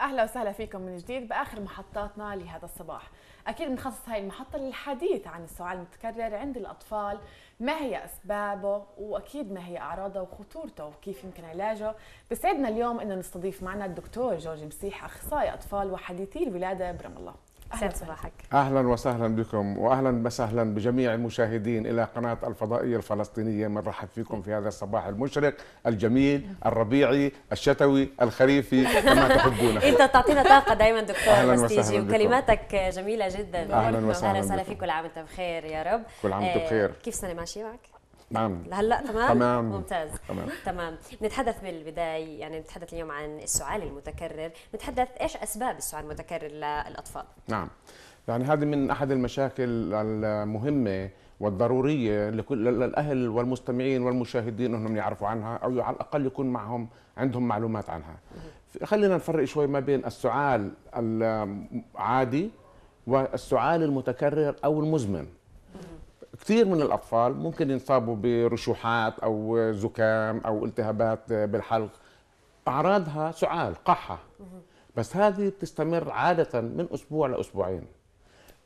اهلا وسهلا فيكم من جديد باخر محطاتنا لهذا الصباح اكيد بنخصص هاي المحطه للحديث عن السؤال المتكرر عند الاطفال ما هي اسبابه واكيد ما هي اعراضه وخطورته وكيف يمكن علاجه بسعدنا اليوم انه نستضيف معنا الدكتور جورج مسيح اخصائي اطفال وحديثي الولاده برام الله صباحك اهلا وسهلا بكم واهلا وسهلا بجميع المشاهدين الى قناه الفضائيه الفلسطينيه مرحب فيكم في هذا الصباح المشرق الجميل نعم. الربيعي الشتوي الخريفي كما تحبونه انت تعطينا طاقه دائما دكتور أهلا وسهلا وكلماتك جميله جدا اهلا وسهلا اهلا وسهلا فيك كل عام أنت بخير يا رب كل عام أنت آه، بخير كيف السنه ماشيه معك؟ نعم هلا تمام؟ تمام ممتاز تمام تمام نتحدث بالبداية يعني نتحدث اليوم عن السعال المتكرر، نتحدث ايش اسباب السعال المتكرر للاطفال؟ نعم يعني هذه من احد المشاكل المهمه والضروريه لكل الاهل والمستمعين والمشاهدين انهم يعرفوا عنها او على الاقل يكون معهم عندهم معلومات عنها. خلينا نفرق شوي ما بين السعال العادي والسعال المتكرر او المزمن. كثير من الأطفال ممكن ينصابوا برشوحات أو زكام أو التهابات بالحلق أعراضها سعال قحة بس هذه بتستمر عادة من أسبوع لأسبوعين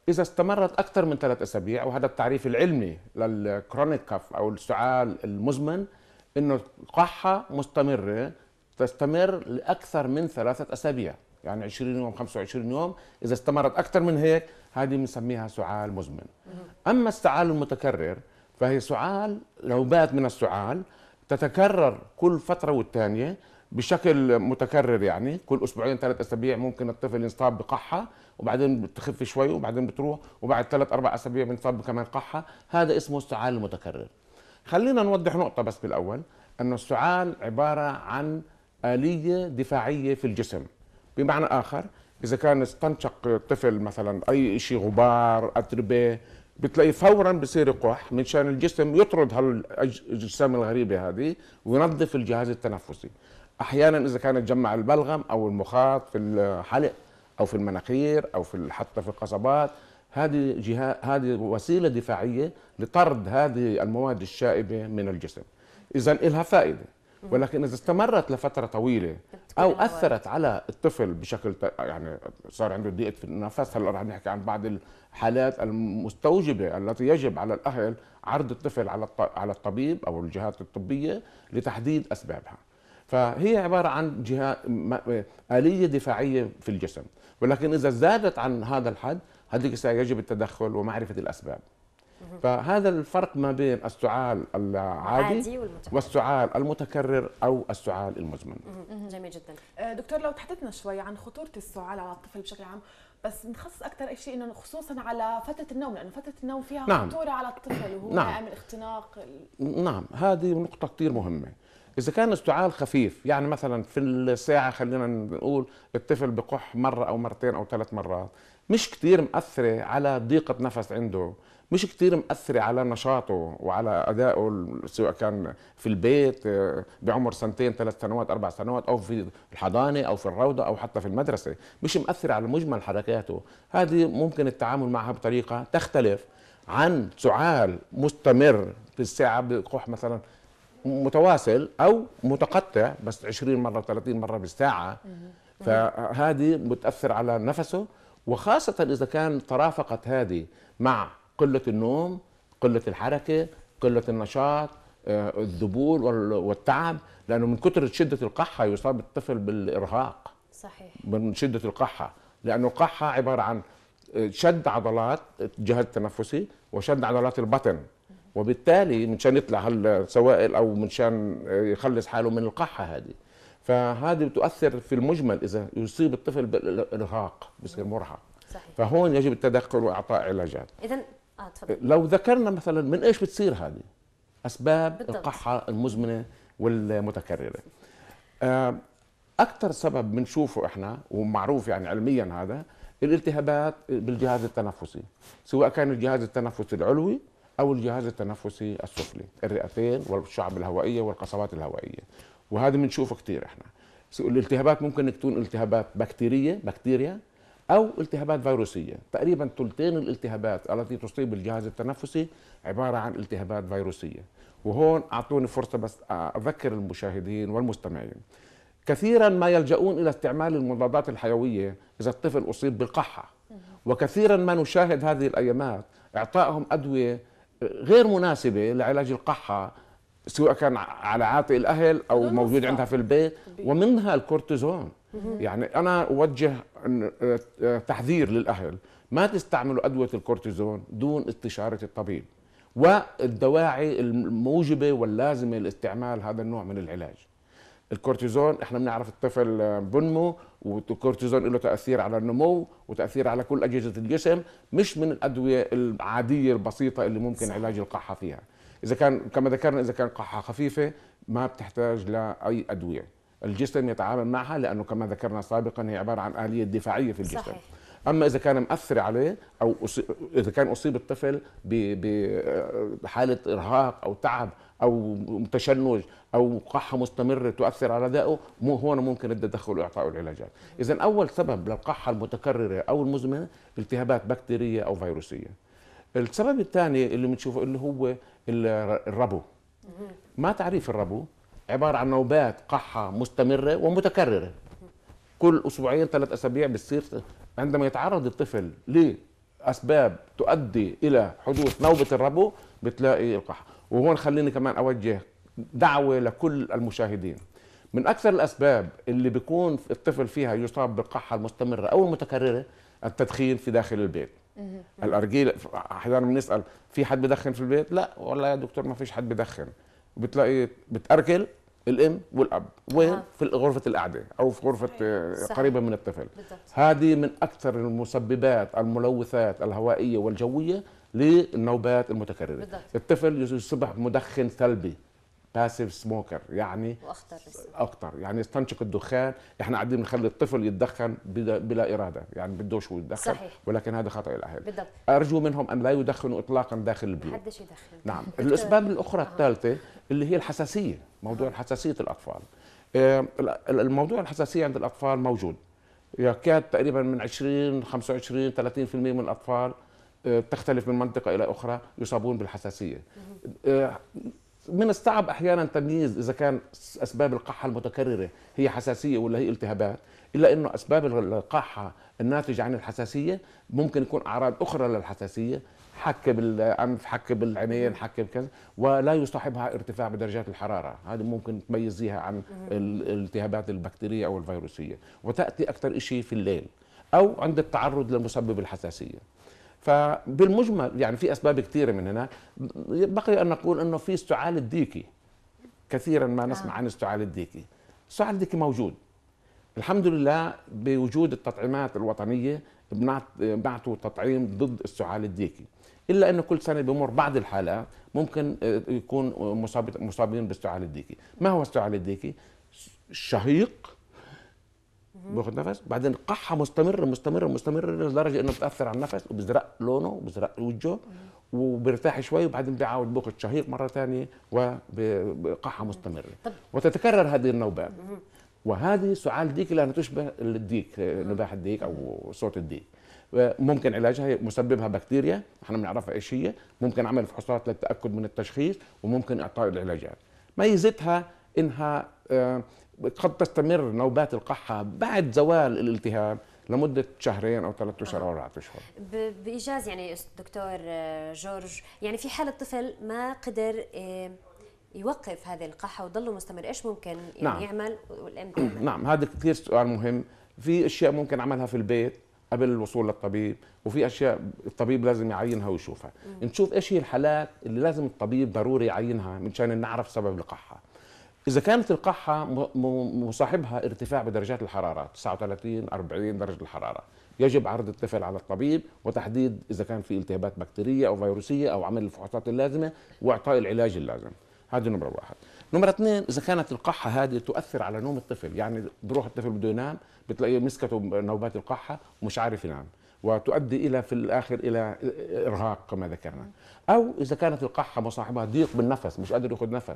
إذا استمرت أكثر من ثلاث أسابيع وهذا التعريف العلمي للكرونيك كف أو السعال المزمن إنه القحة مستمرة تستمر لأكثر من ثلاثة أسابيع يعني 20 يوم 25 يوم إذا استمرت أكثر من هيك هذه بنسميها سعال مزمن أما السعال المتكرر فهي سعال نوبات من السعال تتكرر كل فترة والثانيه بشكل متكرر يعني كل اسبوعين ثلاث اسابيع ممكن الطفل ينصاب بقحه وبعدين بتخف شوي وبعدين بتروح وبعد ثلاث اربع اسابيع بنصاب كمان قحه هذا اسمه السعال المتكرر خلينا نوضح نقطه بس بالاول انه السعال عباره عن اليه دفاعيه في الجسم بمعنى اخر اذا كان استنشق الطفل مثلا اي شيء غبار اتربه بتلاقي فورا بصير يقح من شان الجسم يطرد هالاجسام الغريبه هذه وينظف الجهاز التنفسي احيانا اذا كان تجمع البلغم او المخاط في الحلق او في المناخير او في حتى في القصبات هذه جهة هذه وسيله دفاعيه لطرد هذه المواد الشائبه من الجسم اذا لها فائده ولكن اذا استمرت لفتره طويله او اثرت على الطفل بشكل يعني صار عنده ضيقه في النفس هلا رح نحكي عن بعض الحالات المستوجبه التي يجب على الاهل عرض الطفل على على الطبيب او الجهات الطبيه لتحديد اسبابها فهي عباره عن جهه اليه دفاعيه في الجسم ولكن اذا زادت عن هذا الحد هذيك يجب التدخل ومعرفه الاسباب فهذا الفرق ما بين السعال العادي والسعال المتكرر او السعال المزمن جميل جدا أه، دكتور لو تحدثنا شوي عن خطوره السعال على الطفل بشكل عام بس نخصص اكثر شيء انه خصوصا على فتره النوم لانه فتره النوم فيها نعم. خطوره على الطفل وهو نعم. عامل اختناق ال... نعم هذه نقطه كثير مهمه اذا كان السعال خفيف يعني مثلا في الساعه خلينا نقول الطفل بقح مره او مرتين او ثلاث مرات مش كثير مأثرة على ضيقة نفس عنده مش كتير مأثرة على نشاطه وعلى أدائه سواء كان في البيت آه، بعمر سنتين ثلاث سنوات أربع سنوات أو في الحضانة أو في الروضة أو حتى في المدرسة مش مأثرة على مجمل حركاته هذه ممكن التعامل معها بطريقة تختلف عن سعال مستمر في الساعة بقح مثلا متواصل أو متقطع بس 20 مرة 30 مرة بالساعة فهذه بتأثر على نفسه وخاصة إذا كان ترافقت هذه مع قله النوم قله الحركه قله النشاط آه، الذبول والتعب لانه من كثر شده القحه يصاب الطفل بالارهاق صحيح من شده القحه لانه القحه عباره عن آه، شد عضلات الجهاز التنفسي وشد عضلات البطن وبالتالي منشان يطلع هالسوائل او منشان آه، يخلص حاله من القحه هذه فهذه بتؤثر في المجمل اذا يصيب الطفل بالارهاق بصير مرهق صحيح. فهون يجب التدخل واعطاء علاجات اذا اه تفضل لو ذكرنا مثلا من ايش بتصير هذه؟ اسباب بالضبط. القحه المزمنه والمتكرره. آه، اكثر سبب بنشوفه احنا ومعروف يعني علميا هذا الالتهابات بالجهاز التنفسي سواء كان الجهاز التنفسي العلوي او الجهاز التنفسي السفلي الرئتين والشعب الهوائيه والقصبات الهوائيه وهذا بنشوفه كثير احنا الالتهابات ممكن تكون التهابات بكتيريه بكتيريا أو التهابات فيروسية تقريبا ثلثين الالتهابات التي تصيب الجهاز التنفسي عبارة عن التهابات فيروسية وهون أعطوني فرصة بس أذكر المشاهدين والمستمعين كثيرا ما يلجؤون إلى استعمال المضادات الحيوية إذا الطفل أصيب بالقحة وكثيرا ما نشاهد هذه الأيامات إعطائهم أدوية غير مناسبة لعلاج القحة سواء كان على عاتق الأهل أو موجود عندها في البيت ومنها الكورتيزون يعني انا اوجه آه، تحذير للاهل ما تستعملوا ادويه الكورتيزون دون استشاره الطبيب والدواعي الموجبه واللازمه لاستعمال هذا النوع من العلاج الكورتيزون احنا بنعرف الطفل آه، بنمو والكورتيزون له تاثير على النمو وتاثير على كل اجهزه الجسم مش من الادويه العاديه البسيطه اللي ممكن صح. علاج القحه فيها اذا كان كما ذكرنا اذا كان قحه خفيفه ما بتحتاج لاي ادويه الجسم يتعامل معها لانه كما ذكرنا سابقا هي عباره عن اليه دفاعيه في الجسم صحيح. اما اذا كان مأثر عليه او اذا كان اصيب الطفل بحاله ارهاق او تعب او تشنج او قحه مستمره تؤثر على دائه هون ممكن التدخل واعطاء العلاجات اذا اول سبب للقحه المتكرره او المزمنه التهابات بكتيريه او فيروسيه السبب الثاني اللي بنشوفه اللي هو الربو ما تعريف الربو عباره عن نوبات قحه مستمره ومتكرره كل اسبوعين ثلاث اسابيع بتصير عندما يتعرض الطفل لاسباب تؤدي الى حدوث نوبه الربو بتلاقي القحه وهون خليني كمان اوجه دعوه لكل المشاهدين من اكثر الاسباب اللي بيكون الطفل فيها يصاب بالقحه المستمره او المتكرره التدخين في داخل البيت الارجيله احيانا بنسال في حد بدخن في البيت لا والله يا دكتور ما فيش حد بدخن بتلاقي بتأركل الام والاب وين آه. في غرفه القعده او في غرفه آه. قريبه من الطفل هذه من اكثر المسببات الملوثات الهوائيه والجويه للنوبات المتكرره بالضبط. الطفل يصبح مدخن سلبي باسيف سموكر يعني واخطر اكثر يعني يستنشق الدخان احنا قاعدين بنخلي الطفل يتدخن بلا اراده يعني بدوش هو يتدخن صحيح. ولكن هذا خطا الاهل بالضبط. ارجو منهم ان لا يدخنوا اطلاقا داخل البيوت محدش يدخن نعم الاسباب الاخرى آه. الثالثه اللي هي الحساسيه موضوع آه. حساسيه الاطفال إيه، الموضوع الحساسيه عند الاطفال موجود يكاد تقريبا من 20 25 30% من الاطفال إيه، تختلف من منطقه الى اخرى يصابون بالحساسيه من الصعب احيانا تمييز اذا كان اسباب القحه المتكرره هي حساسيه ولا هي التهابات الا انه اسباب القحه الناتجه عن الحساسيه ممكن يكون اعراض اخرى للحساسيه حك بالانف حك بالعينين حك بكذا ولا يصاحبها ارتفاع بدرجات الحراره هذه ممكن تميزيها عن الالتهابات البكتيريه او الفيروسيه وتاتي اكثر شيء في الليل او عند التعرض لمسبب الحساسيه فبالمجمل يعني في اسباب كثيره من هناك بقي ان نقول انه في استعاله ديكي كثيرا ما نسمع آه. عن استعاله الديكي استعال الديكي موجود الحمد لله بوجود التطعيمات الوطنيه بنعطوا تطعيم ضد استعال الديكي الا انه كل سنه بمر بعض الحالات ممكن آه، يكون مصابين باستعال الديكي ما هو استعال الديكي شهيق بياخد نفس بعدين قحه مستمر مستمر مستمر لدرجه انه بتاثر على النفس وبزرق لونه وبزرق وجهه وبرتاح شوي وبعدين بيعاود بياخذ شهيق مره ثانيه وبقحه مستمره وتتكرر هذه النوبات وهذه سعال ديك لانها تشبه الديك نباح الديك او صوت الديك ممكن علاجها مسببها بكتيريا احنا بنعرفها ايش هي ممكن عمل فحوصات للتاكد من التشخيص وممكن اعطاء العلاجات ميزتها انها آه، قد تستمر نوبات القحة بعد زوال الالتهاب لمدة شهرين أو ثلاثة أشهر أو أربعة أشهر بإيجاز يعني دكتور آه، جورج يعني في حال الطفل ما قدر آه، يوقف هذه القحة وظل مستمر إيش ممكن يعني نعم. يعمل والإمتى نعم هذا كثير سؤال مهم في أشياء ممكن عملها في البيت قبل الوصول للطبيب وفي اشياء الطبيب لازم يعينها ويشوفها نشوف ايش هي الحالات اللي لازم الطبيب ضروري يعينها مشان نعرف سبب القحه اذا كانت القحة مصاحبها ارتفاع بدرجات الحراره 39 40 درجه الحراره يجب عرض الطفل على الطبيب وتحديد اذا كان في التهابات بكتيريه او فيروسيه او عمل الفحوصات اللازمه واعطاء العلاج اللازم هذه نمره واحد نمرة اثنين إذا كانت القحة هذه تؤثر على نوم الطفل يعني بروح الطفل بده ينام بتلاقيه مسكته نوبات القحة ومش عارف ينام وتؤدي إلى في الآخر إلى إرهاق كما ذكرنا أو إذا كانت القحة مصاحبها ضيق بالنفس مش قادر يأخذ نفس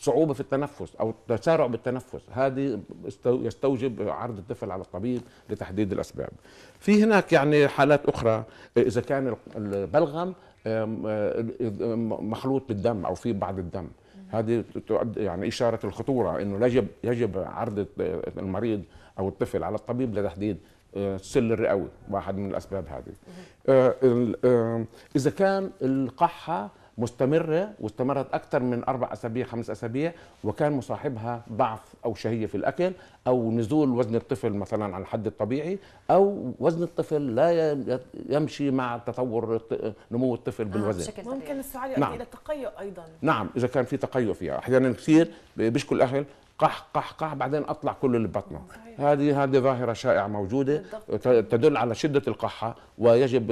صعوبه في التنفس او التسارع بالتنفس هذه يستوجب عرض الطفل على الطبيب لتحديد الاسباب في هناك يعني حالات اخرى اذا كان البلغم مخلوط بالدم او في بعض الدم هذه تعد يعني اشاره الخطوره انه يجب يجب عرض المريض او الطفل على الطبيب لتحديد السل آه، الرئوي واحد من الاسباب هذه آه، اذا كان القحه مستمره واستمرت اكثر من اربع اسابيع خمس اسابيع وكان مصاحبها ضعف او شهيه في الاكل او نزول وزن الطفل مثلا على الحد الطبيعي او وزن الطفل لا يمشي مع تطور نمو الطفل آه، بالوزن آه ممكن السعال يؤدي نعم. الى تقيؤ ايضا نعم اذا كان في تقيؤ فيها احيانا كثير بيشكو الاهل قح قح قح بعدين اطلع كل اللي ببطنه هذه هذه ظاهره شائعه موجوده بالضبط. تدل على شده القحه ويجب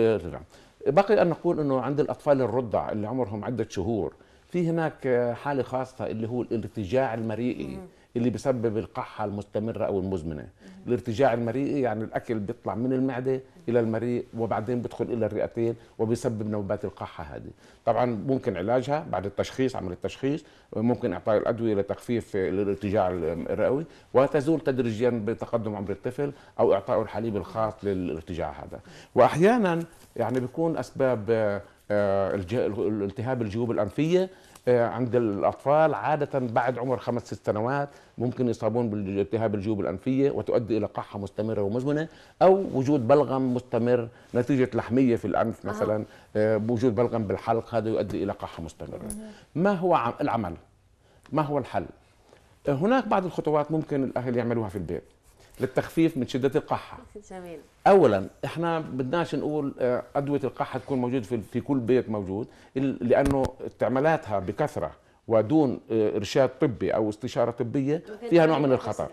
بقي أن نقول أنه عند الأطفال الرضع اللي عمرهم عدة شهور في هناك حالة خاصة اللي هو الارتجاع المريئي اللي بسبب القحه المستمره او المزمنه الارتجاع المريئي يعني الاكل بيطلع من المعده الى المريء وبعدين بدخل الى الرئتين وبيسبب نوبات القحه هذه طبعا ممكن علاجها بعد التشخيص عمل التشخيص ممكن اعطاء الادويه لتخفيف الارتجاع الرئوي وتزول تدريجيا بتقدم عمر الطفل او إعطاء الحليب الخاص للارتجاع هذا واحيانا يعني بيكون اسباب آه، آه، التهاب الجيوب الانفيه آه، عند الاطفال عاده بعد عمر خمس ست سنوات ممكن يصابون بالتهاب الجيوب الانفيه وتؤدي الى قحه مستمره ومزمنه او وجود بلغم مستمر نتيجه لحميه في الانف مثلا آه، وجود بلغم بالحلق هذا يؤدي الى قحه مستمره. ما هو العمل؟ ما هو الحل؟ آه، هناك بعض الخطوات ممكن الاهل يعملوها في البيت. للتخفيف من شده القحه جميل اولا احنا بدناش نقول آه، ادويه القحه تكون موجوده في, في كل بيت موجود لانه استعمالاتها بكثره ودون آه، ارشاد طبي او استشاره طبيه فيها نوع من الخطر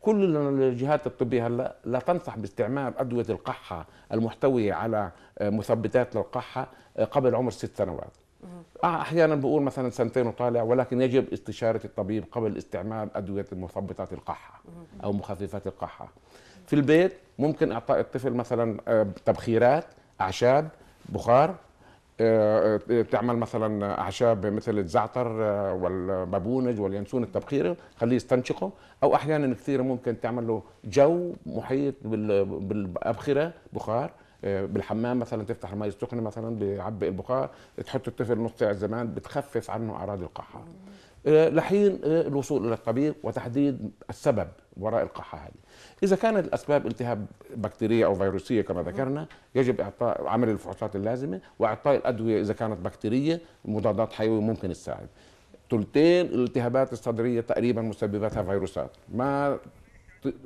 كل الجهات الطبيه هلا لا تنصح باستعمال ادويه القحه المحتويه على آه، مثبتات للقحه قبل عمر ست سنوات احيانا بقول مثلا سنتين وطالع ولكن يجب استشاره الطبيب قبل استعمال ادويه مثبطات القحه او مخففات القحه في البيت ممكن اعطاء الطفل مثلا آه، تبخيرات اعشاب بخار آه، آه، تعمل مثلا اعشاب مثل الزعتر والبابونج والينسون التبخيري خليه يستنشقه او احيانا كثيره ممكن تعمل له جو محيط بالابخره بخار آه، بالحمام مثلا تفتح الميه السخنه مثلا بيعبي البخار تحط الطفل نص ساعه زمان بتخفف عنه اعراض القحه آه، لحين آه، الوصول الى الطبيب وتحديد السبب وراء القحه هذه. اذا كانت الاسباب التهاب بكتيريه او فيروسيه كما ذكرنا يجب اعطاء عمل الفحوصات اللازمه واعطاء الادويه اذا كانت بكتيريه مضادات حيويه ممكن تساعد. ثلثين الالتهابات الصدريه تقريبا مسبباتها فيروسات، ما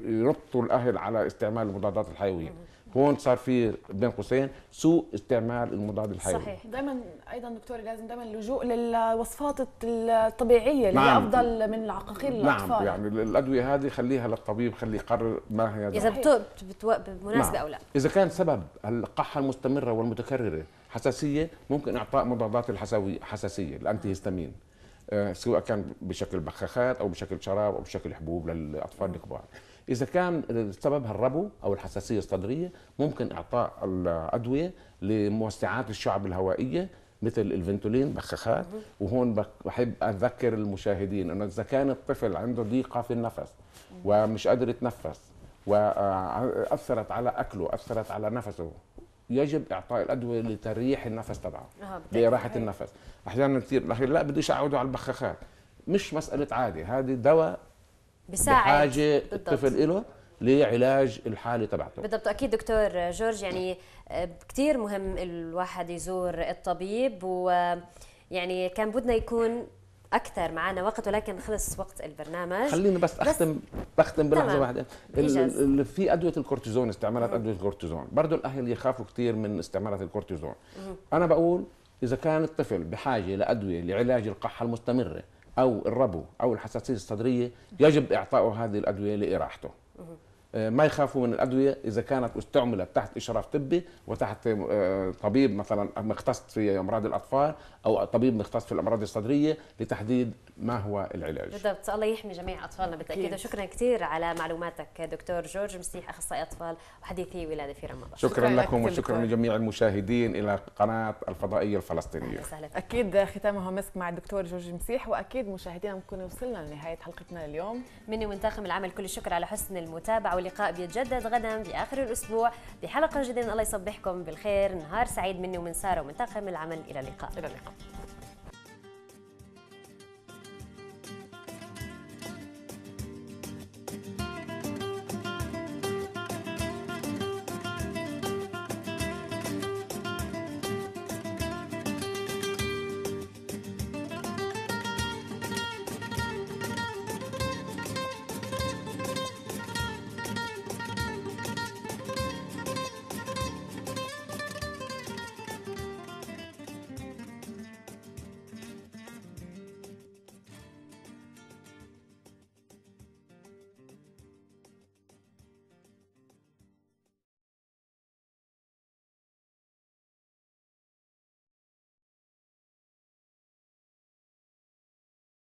ينطوا الاهل على استعمال المضادات الحيويه. هون صار في بين قوسين سوء استعمال المضاد الحيوي صحيح دائما ايضا دكتور لازم دائما اللجوء للوصفات الطبيعيه اللي نعم. افضل من العقاقير للاطفال نعم يعني الادويه هذه خليها للطبيب خليه يقرر ما هي اذا مناسبه نعم. او لا اذا كان سبب القحه المستمره والمتكرره حساسيه ممكن اعطاء مضادات الحساسيه الانتي هيستامين آه، سواء كان بشكل بخاخات او بشكل شراب او بشكل حبوب للاطفال الكبار اذا كان السبب هالربو او الحساسيه الصدريه ممكن اعطاء الادويه لموسعات الشعب الهوائيه مثل الفنتولين بخاخات وهون بحب اذكر المشاهدين انه اذا كان الطفل عنده ضيقه في النفس ومش قادر يتنفس واثرت آه، على اكله اثرت على نفسه يجب اعطاء الادويه لتريح النفس تبعه آه، لراحه أيوة. النفس احيانا كثير لا بديش اعوده على البخاخات مش مساله عادي هذه دواء بساعد بحاجه بالضبط. الطفل له لعلاج الحاله تبعته بالضبط اكيد دكتور جورج يعني آه، كثير مهم الواحد يزور الطبيب ويعني آه، كان بدنا يكون اكثر معنا وقت ولكن خلص وقت البرنامج خليني بس اختم بس اختم بلحظه واحده في ادويه الكورتيزون استعمالات ادويه الكورتيزون برضه الاهل يخافوا كثير من استعمالات الكورتيزون انا بقول اذا كان الطفل بحاجه لادويه لعلاج القحه المستمره او الربو او الحساسيه الصدريه يجب اعطاء هذه الادويه لاراحته آه، ما يخافوا من الادويه اذا كانت استعملت تحت اشراف طبي وتحت آه، طبيب مثلا مختص في امراض الاطفال او طبيب مختص في الامراض الصدريه لتحديد ما هو العلاج. بالضبط الله يحمي جميع اطفالنا بالتاكيد وشكرا كثير على معلوماتك دكتور جورج مسيح اخصائي اطفال وحديثي ولاده في رمضان. شكرا, شكرا لكم وشكرا لجميع المشاهدين الى قناه الفضائيه الفلسطينيه. اكيد ختامها مسك مع الدكتور جورج مسيح واكيد مشاهدينا بنكون وصلنا لنهايه حلقتنا اليوم. مني ومن العمل كل الشكر على حسن المتابعه ولقاء بيتجدد غدا باخر الاسبوع بحلقه جديده الله يصبحكم بالخير نهار سعيد مني ومن ساره ومن طاقم العمل الى اللقاء الى اللقاء